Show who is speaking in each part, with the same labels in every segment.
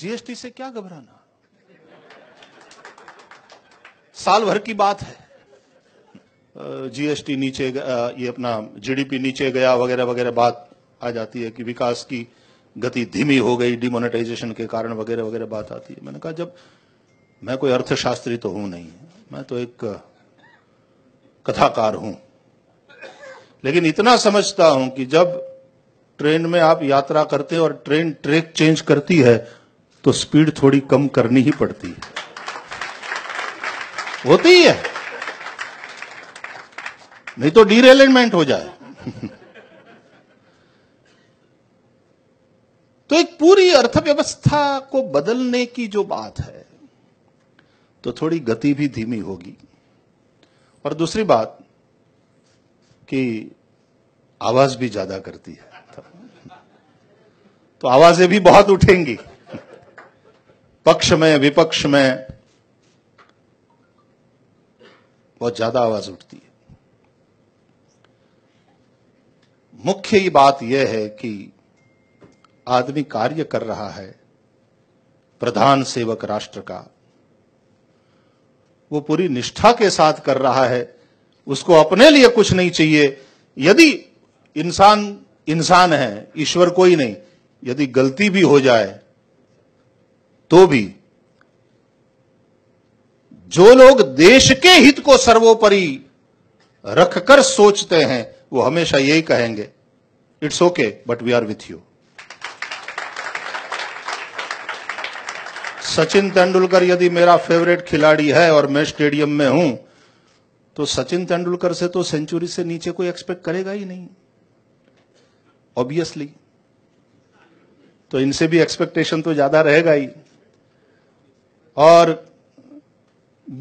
Speaker 1: GST से क्या घबराना साल भर की बात है जीएसटी नीचे ये अपना जीडीपी नीचे गया वगैरह वगैरह बात आ जाती है कि विकास की गति धीमी हो गई डिमोनेटाइजेशन के कारण वगैरह वगैरह बात आती है मैंने कहा जब मैं कोई अर्थशास्त्री तो हूं नहीं मैं तो एक कथाकार हूं लेकिन इतना समझता हूं कि जब ट्रेन में आप यात्रा करते हैं और ट्रेन ट्रैक चेंज करती है तो स्पीड थोड़ी कम करनी ही पड़ती है होती ही है नहीं तो डीरेलेमेंट हो जाए तो एक पूरी अर्थव्यवस्था को बदलने की जो बात है तो थोड़ी गति भी धीमी होगी और दूसरी बात कि आवाज भी ज्यादा करती है तो आवाजें भी बहुत उठेंगी पक्ष में विपक्ष में बहुत ज्यादा आवाज उठती है मुख्य ही बात यह है कि आदमी कार्य कर रहा है प्रधान सेवक राष्ट्र का वो पूरी निष्ठा के साथ कर रहा है उसको अपने लिए कुछ नहीं चाहिए यदि इंसान इंसान है ईश्वर कोई नहीं यदि गलती भी हो जाए तो भी जो लोग देश के हित को सर्वोपरि रखकर सोचते हैं वो हमेशा यही कहेंगे it's okay but we are with you Sachin Tendulkar यदि मेरा फेवरेट खिलाड़ी है और मैं स्टेडियम में हूं तो सचिन तेंदुलकर से तो सेंचुरी से नीचे कोई एक्सपेक्ट करेगा ही नहीं ऑब्वियसली तो इनसे भी एक्सपेक्टेशन तो ज्यादा रहेगा ही और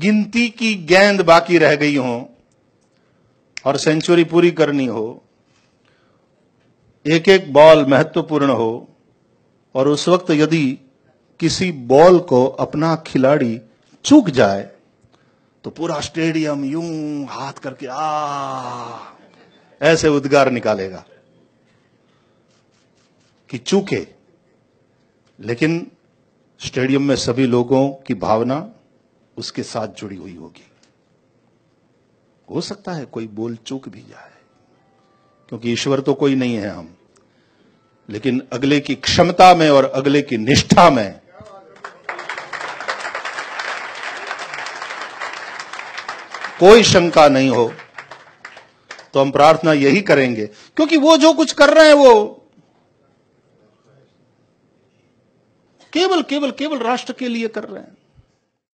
Speaker 1: गिनती की गेंद बाकी रह गई हो और सेंचुरी पूरी करनी हो एक एक बॉल महत्वपूर्ण हो और उस वक्त यदि किसी बॉल को अपना खिलाड़ी चूक जाए तो पूरा स्टेडियम यूं हाथ करके आ ऐसे उद्गार निकालेगा कि चूके लेकिन स्टेडियम में सभी लोगों की भावना उसके साथ जुड़ी हुई होगी हो सकता है कोई बोल चूक भी जाए क्योंकि ईश्वर तो कोई नहीं है हम लेकिन अगले की क्षमता में और अगले की निष्ठा में कोई शंका नहीं हो तो हम प्रार्थना यही करेंगे क्योंकि वो जो कुछ कर रहे हैं वो केवल केवल केवल राष्ट्र के लिए कर रहे हैं